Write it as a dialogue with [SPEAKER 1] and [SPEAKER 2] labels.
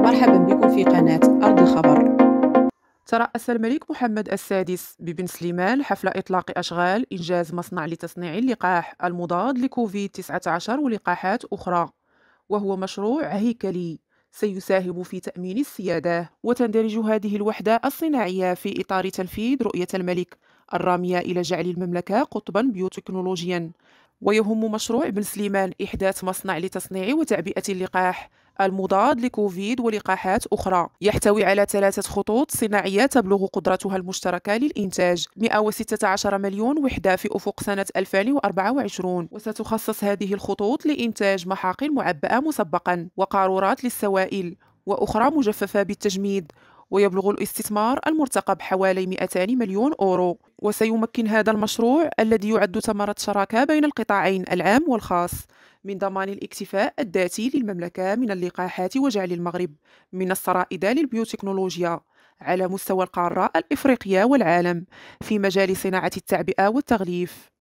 [SPEAKER 1] مرحبا بكم في قناة أرض الخبر ترأس الملك محمد السادس ببن سليمان حفل إطلاق أشغال إنجاز مصنع لتصنيع اللقاح المضاد لكوفيد 19 ولقاحات أخرى وهو مشروع هيكلي سيساهم في تأمين السيادة وتندرج هذه الوحدة الصناعية في إطار تنفيذ رؤية الملك الرامية إلى جعل المملكة قطبا بيوتكنولوجيا ويهم مشروع بن سليمان إحداث مصنع لتصنيع وتعبئة اللقاح المضاد لكوفيد ولقاحات أخرى يحتوي على ثلاثة خطوط صناعية تبلغ قدرتها المشتركة للإنتاج 116 مليون وحدة في أفق سنة 2024 وستخصص هذه الخطوط لإنتاج محاقن معبأة مسبقا وقارورات للسوائل وأخرى مجففة بالتجميد ويبلغ الاستثمار المرتقب حوالي 200 مليون أورو وسيمكن هذا المشروع الذي يعد ثمرة شراكة بين القطاعين العام والخاص من ضمان الاكتفاء الذاتي للمملكة من اللقاحات وجعل المغرب من السرائدة للبيوتكنولوجيا على مستوى القارة الإفريقية والعالم في مجال صناعة التعبئة والتغليف